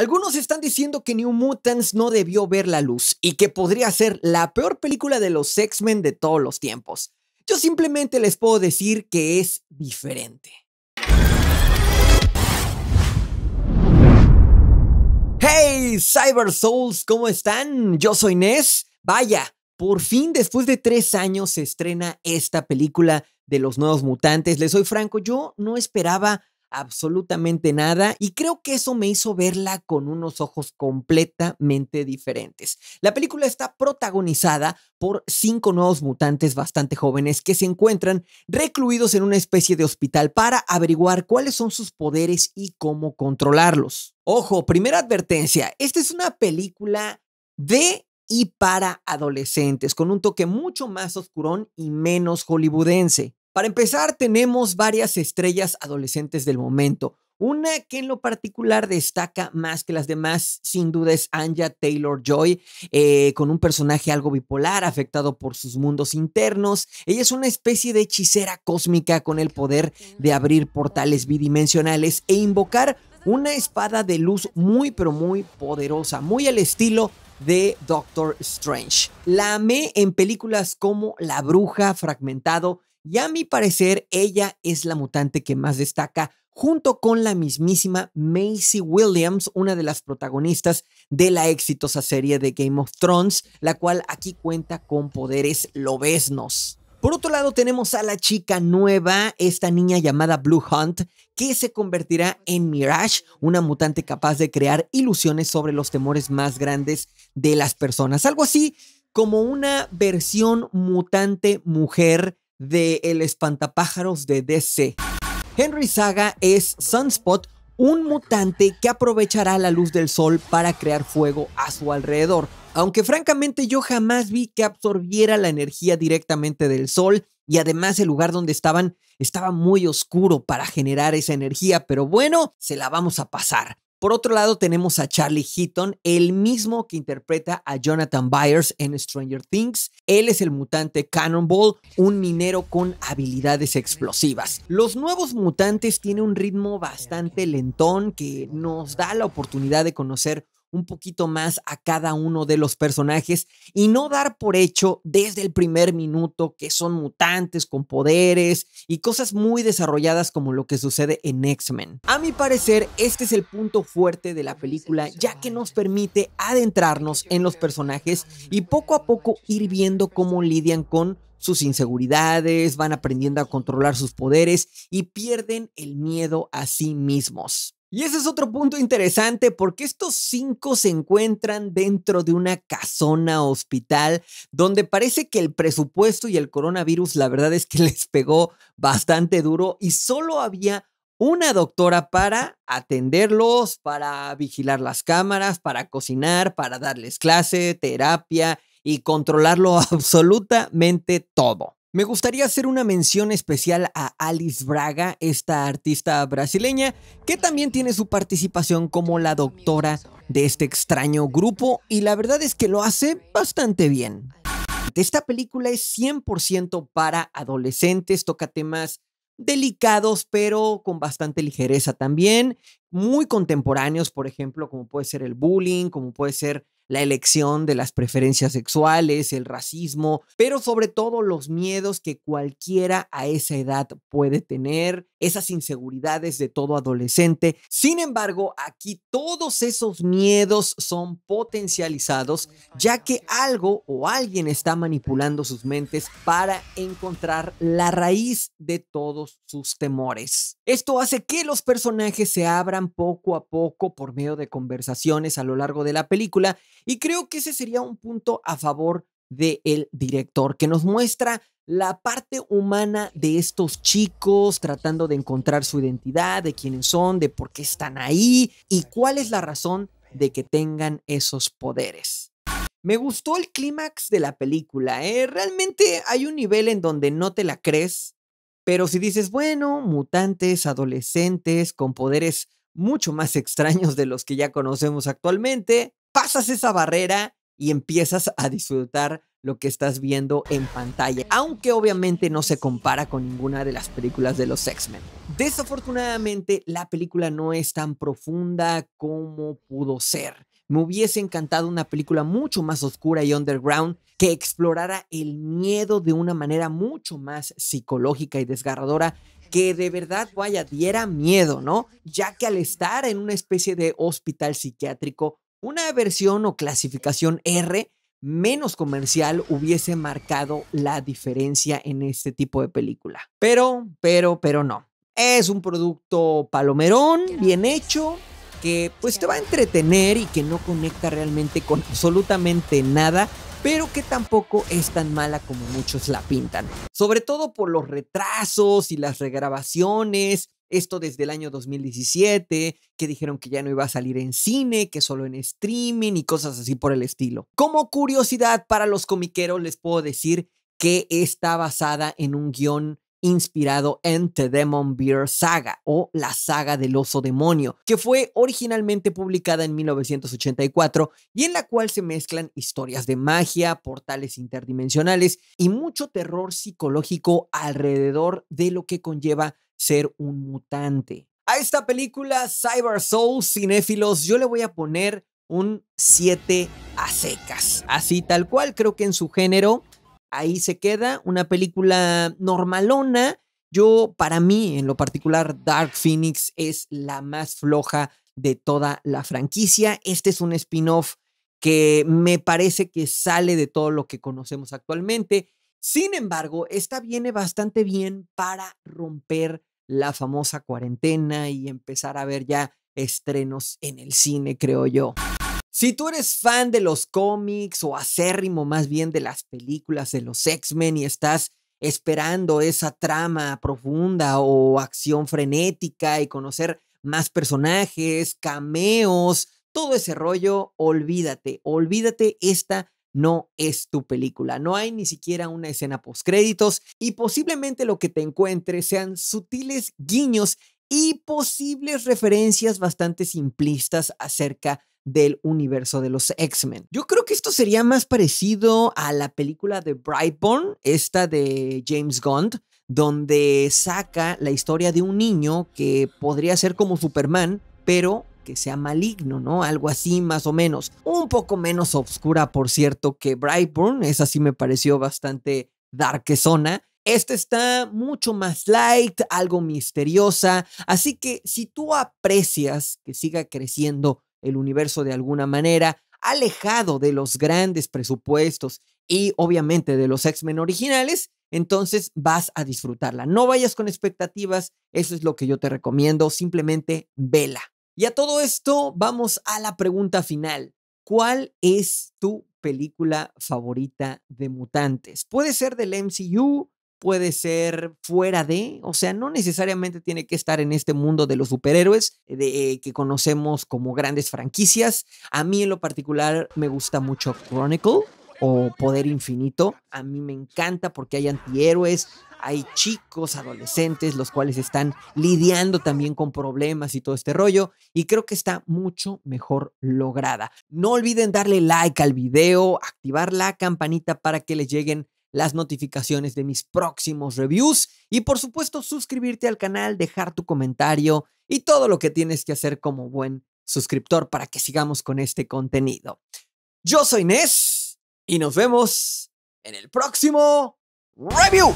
Algunos están diciendo que New Mutants no debió ver la luz y que podría ser la peor película de los X-Men de todos los tiempos. Yo simplemente les puedo decir que es diferente. ¡Hey, Cyber Souls! ¿Cómo están? Yo soy Ness. Vaya, por fin después de tres años se estrena esta película de los nuevos mutantes. Les soy franco, yo no esperaba absolutamente nada y creo que eso me hizo verla con unos ojos completamente diferentes. La película está protagonizada por cinco nuevos mutantes bastante jóvenes que se encuentran recluidos en una especie de hospital para averiguar cuáles son sus poderes y cómo controlarlos. Ojo, primera advertencia, esta es una película de y para adolescentes, con un toque mucho más oscurón y menos hollywoodense. Para empezar, tenemos varias estrellas adolescentes del momento. Una que en lo particular destaca más que las demás, sin duda, es Anja Taylor Joy, eh, con un personaje algo bipolar, afectado por sus mundos internos. Ella es una especie de hechicera cósmica con el poder de abrir portales bidimensionales e invocar una espada de luz muy, pero muy poderosa, muy al estilo de Doctor Strange. La amé en películas como La Bruja, Fragmentado y a mi parecer, ella es la mutante que más destaca junto con la mismísima Maisie Williams, una de las protagonistas de la exitosa serie de Game of Thrones, la cual aquí cuenta con poderes lobesnos. Por otro lado tenemos a la chica nueva, esta niña llamada Blue Hunt, que se convertirá en Mirage, una mutante capaz de crear ilusiones sobre los temores más grandes de las personas. Algo así como una versión mutante mujer de El Espantapájaros de DC. Henry Saga es Sunspot, un mutante que aprovechará la luz del sol para crear fuego a su alrededor. Aunque francamente yo jamás vi que absorbiera la energía directamente del sol y además el lugar donde estaban estaba muy oscuro para generar esa energía, pero bueno, se la vamos a pasar. Por otro lado, tenemos a Charlie Heaton, el mismo que interpreta a Jonathan Byers en Stranger Things. Él es el mutante Cannonball, un minero con habilidades explosivas. Los nuevos mutantes tienen un ritmo bastante lentón que nos da la oportunidad de conocer un poquito más a cada uno de los personajes y no dar por hecho desde el primer minuto que son mutantes con poderes y cosas muy desarrolladas como lo que sucede en X-Men. A mi parecer, este es el punto fuerte de la película ya que nos permite adentrarnos en los personajes y poco a poco ir viendo cómo lidian con sus inseguridades, van aprendiendo a controlar sus poderes y pierden el miedo a sí mismos. Y ese es otro punto interesante porque estos cinco se encuentran dentro de una casona hospital donde parece que el presupuesto y el coronavirus la verdad es que les pegó bastante duro y solo había una doctora para atenderlos, para vigilar las cámaras, para cocinar, para darles clase, terapia y controlarlo absolutamente todo. Me gustaría hacer una mención especial a Alice Braga, esta artista brasileña, que también tiene su participación como la doctora de este extraño grupo y la verdad es que lo hace bastante bien. Esta película es 100% para adolescentes, toca temas delicados, pero con bastante ligereza también, muy contemporáneos, por ejemplo, como puede ser el bullying, como puede ser la elección de las preferencias sexuales, el racismo, pero sobre todo los miedos que cualquiera a esa edad puede tener, esas inseguridades de todo adolescente. Sin embargo, aquí todos esos miedos son potencializados ya que algo o alguien está manipulando sus mentes para encontrar la raíz de todos sus temores. Esto hace que los personajes se abran poco a poco por medio de conversaciones a lo largo de la película y creo que ese sería un punto a favor del director, que nos muestra la parte humana de estos chicos tratando de encontrar su identidad, de quiénes son, de por qué están ahí y cuál es la razón de que tengan esos poderes. Me gustó el clímax de la película, ¿eh? realmente hay un nivel en donde no te la crees, pero si dices, bueno, mutantes, adolescentes con poderes mucho más extraños de los que ya conocemos actualmente, pasas esa barrera y empiezas a disfrutar lo que estás viendo en pantalla, aunque obviamente no se compara con ninguna de las películas de los X-Men. Desafortunadamente, la película no es tan profunda como pudo ser. Me hubiese encantado una película mucho más oscura y underground que explorara el miedo de una manera mucho más psicológica y desgarradora que de verdad, vaya, diera miedo, ¿no? Ya que al estar en una especie de hospital psiquiátrico, una versión o clasificación R menos comercial hubiese marcado la diferencia en este tipo de película. Pero, pero, pero no. Es un producto palomerón, bien hecho, que pues te va a entretener y que no conecta realmente con absolutamente nada, pero que tampoco es tan mala como muchos la pintan. Sobre todo por los retrasos y las regrabaciones esto desde el año 2017, que dijeron que ya no iba a salir en cine, que solo en streaming y cosas así por el estilo. Como curiosidad para los comiqueros, les puedo decir que está basada en un guión inspirado en The Demon Bear Saga o la saga del oso demonio, que fue originalmente publicada en 1984 y en la cual se mezclan historias de magia, portales interdimensionales y mucho terror psicológico alrededor de lo que conlleva ser un mutante. A esta película, Cyber Souls cinéfilos, yo le voy a poner un 7 a secas. Así tal cual, creo que en su género, ahí se queda, una película normalona. Yo, para mí, en lo particular, Dark Phoenix es la más floja de toda la franquicia. Este es un spin-off que me parece que sale de todo lo que conocemos actualmente. Sin embargo, esta viene bastante bien para romper la famosa cuarentena y empezar a ver ya estrenos en el cine, creo yo. Si tú eres fan de los cómics o acérrimo más bien de las películas de los X-Men y estás esperando esa trama profunda o acción frenética y conocer más personajes, cameos, todo ese rollo, olvídate, olvídate esta no es tu película. No hay ni siquiera una escena postcréditos y posiblemente lo que te encuentres sean sutiles guiños y posibles referencias bastante simplistas acerca del universo de los X-Men. Yo creo que esto sería más parecido a la película de Brightburn, esta de James Gunn, donde saca la historia de un niño que podría ser como Superman, pero sea maligno, ¿no? Algo así más o menos. Un poco menos oscura por cierto, que Brightburn. Esa sí me pareció bastante zona. Esta está mucho más light, algo misteriosa. Así que si tú aprecias que siga creciendo el universo de alguna manera, alejado de los grandes presupuestos y obviamente de los X-Men originales, entonces vas a disfrutarla. No vayas con expectativas, eso es lo que yo te recomiendo, simplemente vela. Y a todo esto vamos a la pregunta final. ¿Cuál es tu película favorita de mutantes? Puede ser del MCU, puede ser fuera de, o sea, no necesariamente tiene que estar en este mundo de los superhéroes de, que conocemos como grandes franquicias. A mí en lo particular me gusta mucho Chronicle, o Poder Infinito. A mí me encanta porque hay antihéroes, hay chicos, adolescentes, los cuales están lidiando también con problemas y todo este rollo. Y creo que está mucho mejor lograda. No olviden darle like al video, activar la campanita para que les lleguen las notificaciones de mis próximos reviews y por supuesto suscribirte al canal, dejar tu comentario y todo lo que tienes que hacer como buen suscriptor para que sigamos con este contenido. Yo soy Ness y nos vemos en el próximo review.